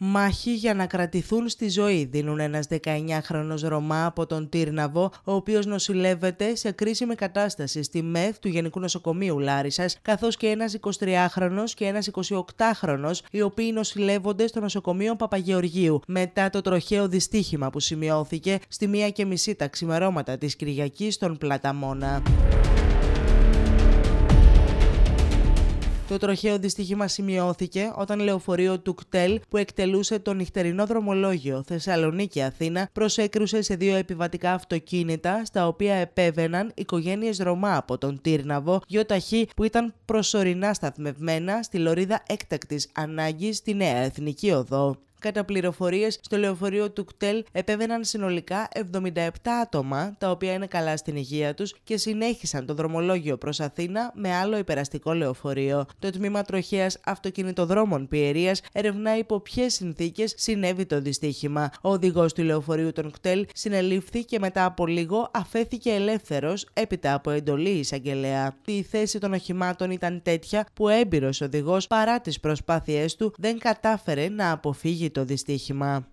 Μάχη για να κρατηθούν στη ζωή δίνουν ένας 19χρονος Ρωμά από τον Τύρναβο, ο οποίος νοσηλεύεται σε κρίσιμη κατάσταση στη ΜΕΘ του Γενικού Νοσοκομείου Λάρισας, καθώς και ένας 23χρονος και ένας 28χρονος, οι οποίοι νοσηλεύονται στο νοσοκομείο Παπαγεωργίου, μετά το τροχαίο δυστύχημα που σημειώθηκε στη μία και μισή τα ξημερώματα της Κυριακής στον Πλαταμόνα. Το τροχαίο δυστύχημα σημειώθηκε όταν λεωφορείο του ΚΤΕΛ που εκτελούσε το νυχτερινό δρομολόγιο Θεσσαλονίκη-Αθήνα προσέκρουσε σε δύο επιβατικά αυτοκίνητα στα οποία επέβαιναν οικογένειες Ρωμά από τον Τύρναβο, ταχύ που ήταν προσωρινά σταθμευμένα στη λωρίδα έκτακτης ανάγκης στη Νέα Εθνική Οδό. Κατά πληροφορίε, στο λεωφορείο του ΚΤΕΛ επέβαιναν συνολικά 77 άτομα, τα οποία είναι καλά στην υγεία τους και συνέχισαν το δρομολόγιο προς Αθήνα με άλλο υπεραστικό λεωφορείο. Το τμήμα τροχέας αυτοκινητοδρόμων Πιερίας ερευνά υπό ποιες συνθήκες συνέβη το δυστύχημα. Ο οδηγός του λεωφορείου των ΚΤΕΛ συνελήφθη και μετά από λίγο αφέθηκε ελεύθερος έπειτα από εντολή εισαγγελέα. Η θέση των οχημάτων ήταν τέτοια που έμπειρος οδηγός παρά τις προσπάθειές του δεν κατάφερε να αποφύγει το δυστύχημα.